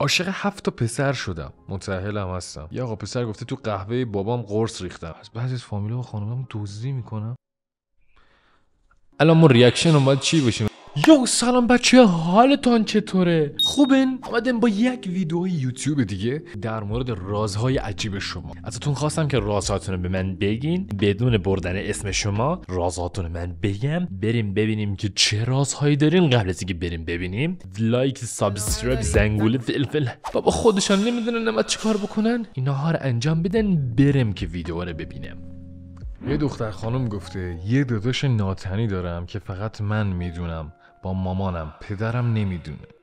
عاشق هفت تا پسر شدم متأهلم هستم یه آقا پسر گفته تو قهوه بابام قرص ریختم از بعضی از فامیلا و خانومم دزدی میکنم الان ما ریاکشن اومد چی بشیم یو سلام بچه حالتان چطوره؟ خوبن؟ آمدیم با یک ویدیو یوتیوب دیگه در مورد رازهای عجیب شما ازتون خواستم که رازهاتون رو به من بگین بدون بردن اسم شما رازهاتون من بگم بریم ببینیم که چه رازهایی داریم قبل از اینکه بریم ببینیم لایک سابسکرایب زنگوله فلفل بابا خودشان نمیدونن نمت چیکار بکنن اینها رو انجام بدن برم که ویدیو رو ببینم یه دختر خانم گفته یه داداش ناتنی دارم که فقط من میدونم با مامانم پدرم نمیدونه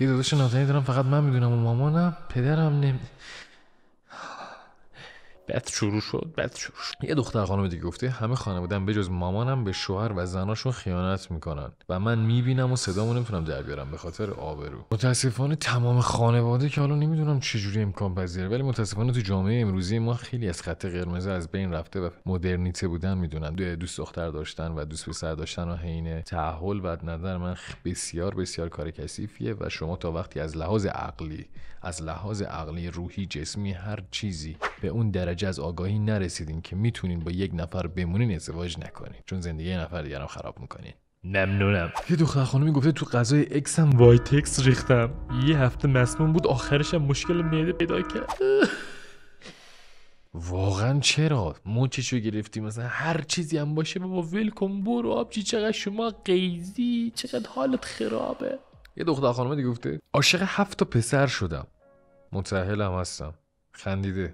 یه داداش نازنی دارم فقط من میدونم و مامانم پدرم نمیدونه بعد شروع شد بعد شروع شد. یه دختر خانم دیگه گفته همه به جز مامانم به شوهر و زناشون خیانت میکنن و من میبینم و صدامو نمیتونم در بیارم به خاطر آبرو متاسفانه تمام خانواده که حالا نمیدونم چجوری امکان پذیره ولی متاسفانه تو جامعه امروزی ما خیلی از خط قرمز از بین رفته و مدرنیته بودن میدونم دوست دختر داشتن و دوست پسر داشتن و حین تعهل و نظر من بسیار بسیار کار کثیفیه و شما تا وقتی از لحاظ عقلی از لحاظ عقلی روحی جسمی هر چیزی به اون درجه از آگاهی نرسیدین که میتونین با یک نفر بمونین ازدواج نکنین چون زندگی یه نفر دیگرم خراب میکنین ممنونم یه دختر خانمی گفته تو غذای وای تکس ریختم یه هفته مسموم بود آخرشم مشکل میده پیدا کرد واقعا چرا چیشو گرفتی مثلا هر چیزی هم باشه بابا ولکم برو آبجی چقدر شما قیزی چقدر حالت خرابه یه دختر خانم دیگه گفته عاشق هفت تا پسر شدم متأهلم هستم خندیده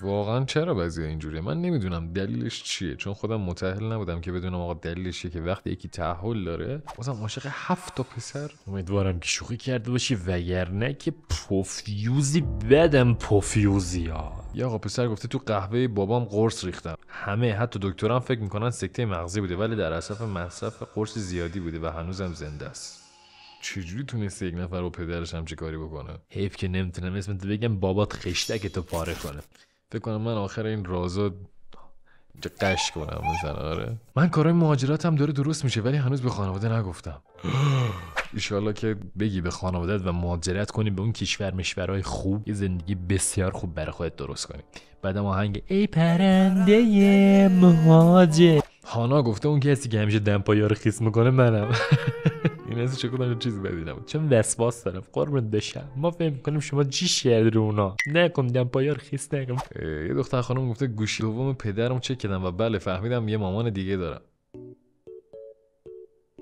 واقعا چرا بعضی اینجوریه من نمیدونم دلیلش چیه چون خودم متأهل نبودم که بدونم آقا دلیلش چیه که وقتی یکی تحول داره مثلا عاشق هفت تا پسر امیدوارم که شوخی کرده باشی وگرنه که پوفیوزی بدم پوفیوزی ها یا آقا پسر گفته تو قهوه بابام قرص ریختم همه حتی دکترم فکر میکنن سکته مغزی بوده ولی در اصف مصرف قرص زیادی بوده و هنوزم زنده است چجوری تونسته یک نفر با پدرش هم چه کاری بکنه حیف که نمیتونم اسمت بگم بابات خشتک تو پاره کنه فکر کنم من آخر این رازو قش کنم مثلا آره من کارهای مهاجرتم داره درست میشه ولی هنوز به خانواده نگفتم ایشالله که بگی به خانوادت و مهاجرت کنی به اون کشور مشورهای خوب یه زندگی بسیار خوب برای خودت درست کنی ما آهنگ ای پرنده مهاجر هانا گفته اون کسی که همیشه دمپایی رو خیس میکنه منم من چه کدوم چیزی بدی نبود چون وسواس دارم قربون بشم ما فکر میکنیم شما چی شعر رو اونا نکن پایار خیس نکن یه دختر خانم گفته گوشی دوم پدرم چک کردم و بله فهمیدم یه مامان دیگه دارم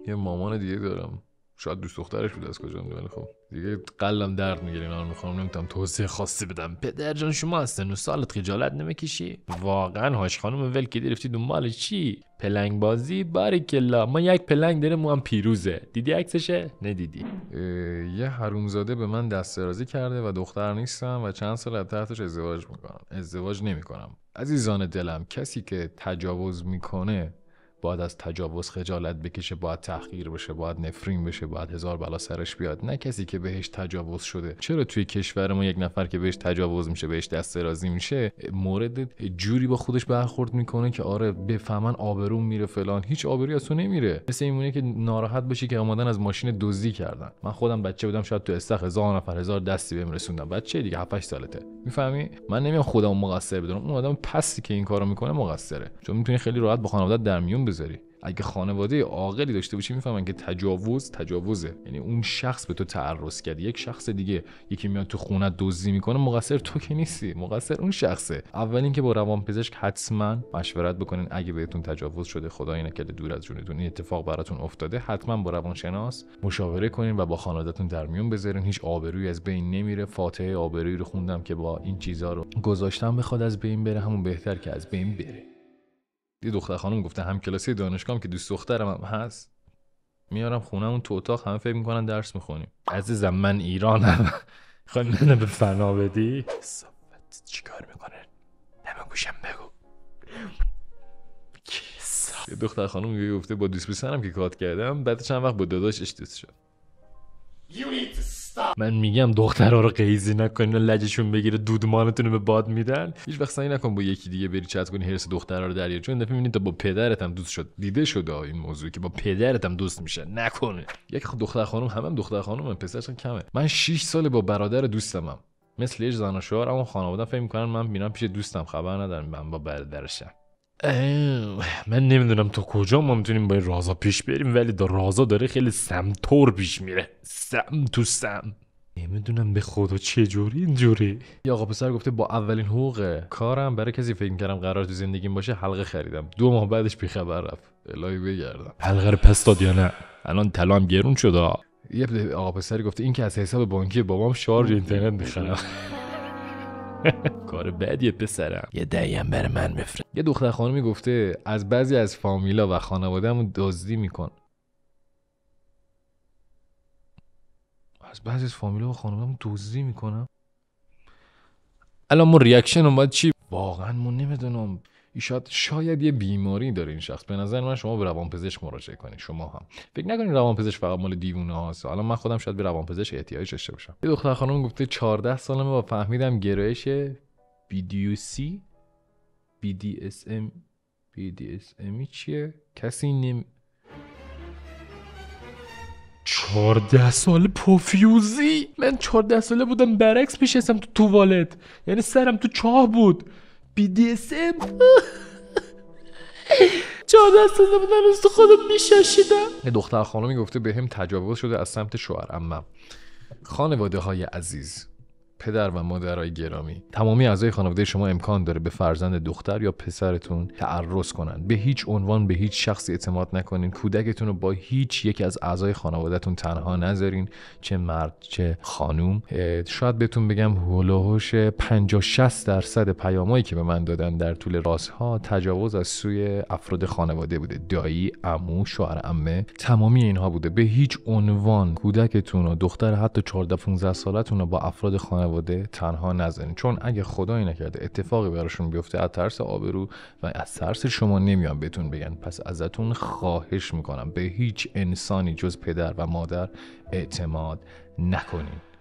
یه مامان دیگه دارم شاید دوست دخترش بوده از کجا ولی خب دیگه قلم درد میگیره اینا رو میخوام نمیتونم توضیح خاصی بدم پدر جان شما از سن و سالت خجالت نمیکشی واقعا هاش خانم ول که دو مال چی پلنگ بازی باریکلا ما یک پلنگ داره مو هم پیروزه دیدی عکسشه ندیدی یه حرومزاده به من دست درازی کرده و دختر نیستم و چند سال از تحتش ازدواج میکنم ازدواج نمیکنم عزیزان دلم کسی که تجاوز میکنه باید از تجاوز خجالت بکشه باید تحقیر بشه باید نفرین بشه باید هزار بلا سرش بیاد نه کسی که بهش تجاوز شده چرا توی کشور ما یک نفر که بهش تجاوز میشه بهش دست درازی میشه مورد جوری با خودش برخورد میکنه که آره بفهمن آبروم میره فلان هیچ آبرویی از تو نمیره مثل این که ناراحت باشی که اومدن از ماشین دزدی کردن من خودم بچه بودم شاید تو استخ هزار نفر هزار دستی بهم رسوندم بچه دیگه 7 سالته میفهمی من نمیام خودم مقصر بدونم اون آدم پسی که این کارو میکنه مقصره چون میتونی خیلی راحت با خانواده در میون بذاری اگه خانواده عاقلی داشته باشی میفهمن که تجاوز تجاوزه یعنی اون شخص به تو تعرض کرده یک شخص دیگه یکی میاد تو خونه دزدی میکنه مقصر تو که نیستی مقصر اون شخصه اولین که با روانپزشک حتما مشورت بکنین اگه بهتون تجاوز شده خدای نکرده دور از جونتون این اتفاق براتون افتاده حتما با روانشناس مشاوره کنین و با خانوادهتون در میون بذارین هیچ آبرویی از بین نمیره فاتحه آبرویی رو خوندم که با این چیزا رو گذاشتم بخواد از بین بره همون بهتر که از بین بره یه دختر خانم گفته هم کلاسی دانشگاهم که دوست دخترم هم هست میارم خونه اون تو اتاق همه فکر میکنن درس میخونیم عزیزم من ایرانم خواهی منو به فنا بدی صحبت چیکار میکنه نمه گوشم بگو یه دختر خانم گفته با دوست بسنم که کات کردم بعد چند وقت با داداش اشتیس شد یونیت من میگم دخترها رو قیزی نکنین لجشون بگیره دودمانتون رو به باد میدن هیچ وقت سعی نکن با یکی دیگه بری چت کنی هرس دخترها رو دریار چون دفعه میبینید تا با پدرت هم دوست شد دیده شده این موضوع که با پدرت هم دوست میشه نکنه یک دختر خانم هم, هم دختر خانم هم. پسرش کمه من 6 سال با برادر دوستمم مثل یه زن و شوهر اما خانواده فکر میکنن من میرم پیش دوستم خبر ندارم من با برادرشم من نمیدونم تو کجا ما میتونیم با این رازا پیش بریم ولی دا رازا داره خیلی سمتور پیش میره سم تو سم نمیدونم به خدا چه جوری اینجوری یا آقا پسر گفته با اولین حقوق کارم برای کسی فکر کردم قرار تو زندگیم باشه حلقه خریدم دو ماه بعدش بیخبر رفت الهی بگردم حلقه رو پس داد یا نه الان تلام گرون شده یه آقا پسری گفته این که از حساب بانکی بابام شارژ اینترنت میخرم کار یه پسرم یه دیم بر من بفرست یه دختر خانمی گفته از بعضی از فامیلا و خانوادهمون دزدی میکن از بعضی از فامیلا و خانواده‌مون دزدی میکنم الان ما ریاکشن باید چی واقعا ما نمیدونم شاید شاید یه بیماری داره این شخص به نظر من شما به روانپزشک مراجعه کنید شما هم فکر نکنید روانپزشک فقط مال دیوونه هاست حالا من خودم شاید به روانپزشک احتیاج داشته باشم یه دختر خانم گفته 14 سالمه و فهمیدم گرایش BDUC BDSM BDSM چیه کسی نمی چهارده سال پوفیوزی من چهارده ساله بودم برعکس میشستم تو توالت یعنی سرم تو چاه بود بی دی اسم چهارده ساله بودم از تو خودم میششیدم دختر خانمی گفته به هم تجاوز شده از سمت شوهر امم خانواده های عزیز پدر و مادرای گرامی تمامی اعضای خانواده شما امکان داره به فرزند دختر یا پسرتون تعرض کنن به هیچ عنوان به هیچ شخصی اعتماد نکنین کودکتون رو با هیچ یک از اعضای خانوادهتون تنها نذارین چه مرد چه خانوم شاید بهتون بگم هولوحش 50 60 درصد پیامایی که به من دادن در طول رازها تجاوز از سوی افراد خانواده بوده دایی عمو شوهر عمه تمامی اینها بوده به هیچ عنوان کودکتون و دختر حتی 14 15 سالتون رو با افراد خانواده خانواده تنها نزنید چون اگه خدایی نکرده اتفاقی براشون بیفته از ترس آبرو و از ترس شما نمیان بهتون بگن پس ازتون خواهش میکنم به هیچ انسانی جز پدر و مادر اعتماد نکنید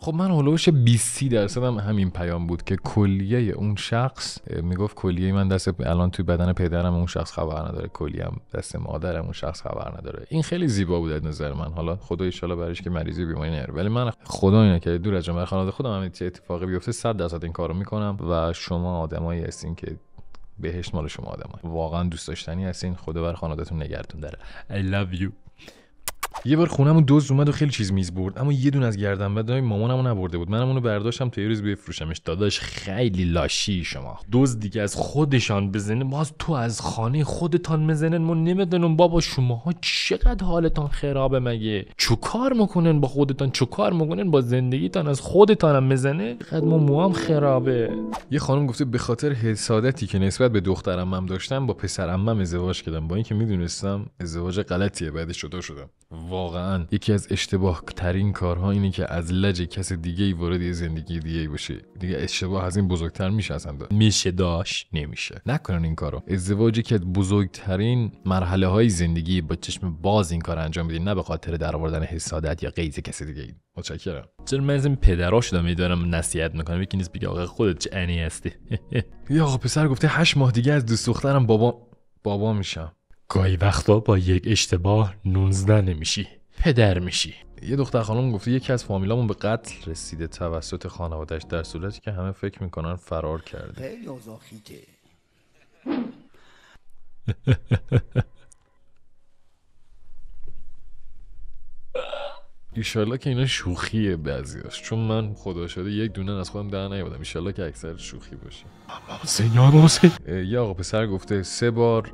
خب من هلوش 20 هم همین پیام بود که کلیه اون شخص میگفت کلیه من دست الان توی بدن پدرم اون شخص خبر نداره کلیه هم دست مادرم اون شخص خبر نداره این خیلی زیبا بود از نظر من حالا خدا ان برایش که مریضی بیماری نره ولی من خدا اینه که دور از جنبه خانواده خودم هم چه اتفاقی بیفته 100 درصد این کارو میکنم و شما آدمایی هستین که بهشت مال شما آدمه واقعا دوست داشتنی هستین خدا بر خانوادهتون نگردون داره I love you یه بار خونمون دوز اومد و خیلی چیز میز برد اما یه دون از گردن بدای مامانمو نبرده بود منم اونو برداشتم تا یه روز بفروشمش داداش خیلی لاشی شما دوز دیگه از خودشان بزنه باز تو از خانه خودتان بزنن من نمیدونم بابا شماها چقدر حالتان خرابه مگه چو کار میکنن با خودتان چو کار میکنن با زندگیتان از خودتانم مزنه قد ما موام خرابه یه خانم گفته به خاطر حسادتی که نسبت به دخترمم داشتم با پسرمم ازدواج کردم با اینکه میدونستم ازدواج غلطیه بعدش جدا شدم واقعا یکی از اشتباه ترین کارها اینه که از لج کس دیگه ای وارد زندگی دیگه ای بشه دیگه اشتباه از این بزرگتر میشه اصلا میشه داشت نمیشه نکنن این کارو ازدواجی که بزرگترین مرحله های زندگی با چشم باز این کار انجام بدین نه به خاطر در آوردن حسادت یا قیز کسی دیگه ای متشکرم چرا من از این پدراش دارم نصیحت میکنم یکی نیست بگه خودت چه انی هستی یا آقا پسر گفته هشت ماه دیگه از دوست دخترم بابا بابا میشم گاهی وقتا با یک اشتباه 19 نمیشی پدر میشی یه دختر خانم گفته یکی از فامیلامون به قتل رسیده توسط خانوادش در صورتی که همه فکر میکنن فرار کرده ایشالله که اینا شوخیه هست چون من خدا شده یک دونه از خودم در نیاوردم ایشالله که اکثر شوخی باشه یه آقا پسر گفته سه بار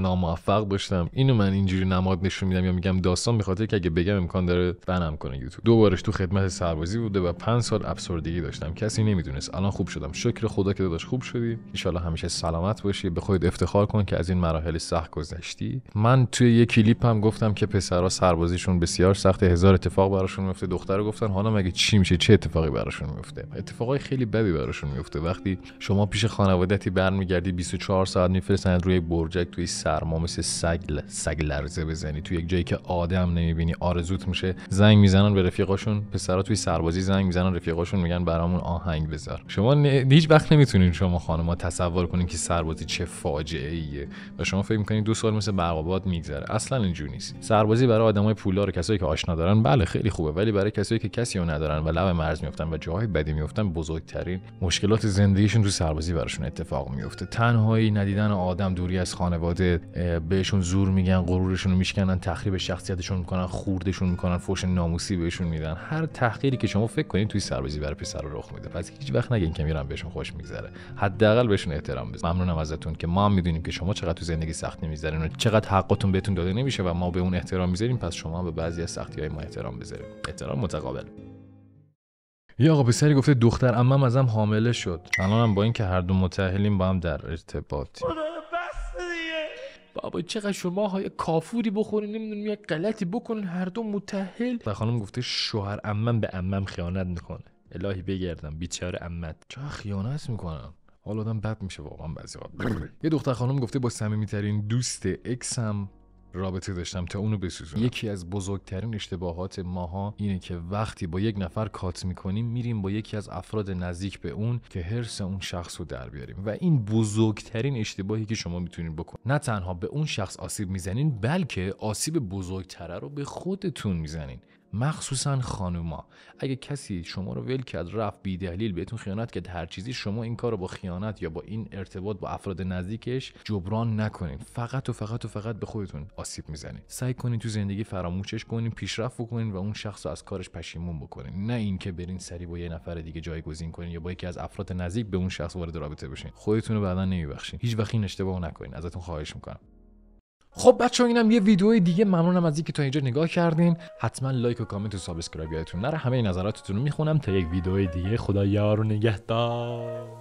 ناموفق باشم اینو من اینجوری نماد نشون میدم یا میگم داستان میخاطر که اگه بگم امکان داره بنم کنه یوتیوب دو بارش تو خدمت سربازی بوده و 5 سال افسردگی داشتم کسی نمیدونست الان خوب شدم شکر خدا که داداش خوب شدی ان همیشه سلامت باشی به خودت افتخار کن که از این مراحل سخت گذشتی من توی یه کلیپ هم گفتم که پسرا سربازیشون بسیار سخت هزار اتفاق براشون میفته دختر گفتن حالا مگه چی میشه چه اتفاقی براشون میفته اتفاقای خیلی بدی براشون میفته وقتی شما پیش خانوادتی برمیگردی 24 ساعت میفرستن روی برجک توی سرما مثل سگل سگ لرزه بزنی تو یک جایی که آدم نمیبینی آرزوت میشه زنگ میزنن به رفیقاشون پسرا توی سربازی زنگ میزنن رفیقاشون میگن برامون آهنگ بذار شما ن... هیچ وقت نمیتونین شما خانما تصور کنین که سربازی چه فاجعه ایه و شما فکر میکنین دو سال مثل برقابات میگذره اصلا اینجوری نیست سربازی برای آدمای پولدار و کسایی که آشنا دارن بله خیلی خوبه ولی برای کسایی که کسی رو ندارن و لب مرز میافتن و جاهای بدی میافتن بزرگترین مشکلات زندگیشون تو سربازی براشون اتفاق میفته تنهایی ندیدن آدم دوری از خانواده بهشون زور میگن غرورشون رو میشکنن تخریب شخصیتشون میکنن خوردشون میکنن فوش ناموسی بهشون میدن هر تحقیری که شما فکر کنید توی سربازی برای پسر رخ میده پس هیچ وقت نگین که میرم بهشون خوش میگذره حداقل بهشون احترام بذارید ممنونم ازتون که ما هم میدونیم که شما چقدر تو زندگی سخت میذارین و چقدر حقتون بهتون داده نمیشه و ما به اون احترام میذاریم پس شما به بعضی از سختی های ما احترام بذارید احترام متقابل یه آقا پسری گفته دختر اما ازم حامله شد الانم با اینکه هر دو متأهلیم با هم در بابا چقدر شما های کافوری بخورین نمیدونم یک غلطی بکنین هر دو متحل و خانم گفته شوهر امم به امم خیانت میکنه الهی بگردم بیچاره امت چه خیانت میکنم حالا آدم بد میشه واقعا بعضی یه دختر خانم گفته با ترین دوست اکسم رابطه داشتم تا اونو بسوزونم یکی از بزرگترین اشتباهات ماها اینه که وقتی با یک نفر کات میکنیم میریم با یکی از افراد نزدیک به اون که حرس اون شخص رو در بیاریم و این بزرگترین اشتباهی که شما میتونید بکنید نه تنها به اون شخص آسیب میزنین بلکه آسیب بزرگتره رو به خودتون میزنین مخصوصا خانوما اگه کسی شما رو ول کرد رفت بی دلیل بهتون خیانت کرد هر چیزی شما این کار رو با خیانت یا با این ارتباط با افراد نزدیکش جبران نکنین فقط و فقط و فقط به خودتون آسیب میزنین سعی کنید تو زندگی فراموشش کنین پیشرفت بکنین و اون شخص رو از کارش پشیمون بکنین نه اینکه برین سری با یه نفر دیگه جایگزین کنین یا با یکی از افراد نزدیک به اون شخص وارد رابطه بشین خودتون رو بعدا نمیبخشین هیچ وقت این اشتباه نکنین ازتون خواهش میکنم خب بچه اینم یه ویدیو دیگه ممنونم از اینکه تا اینجا نگاه کردین حتما لایک و کامنت و سابسکرایب یادتون نره همه نظراتتون رو میخونم تا یک ویدیو دیگه خدا یار و نگهدار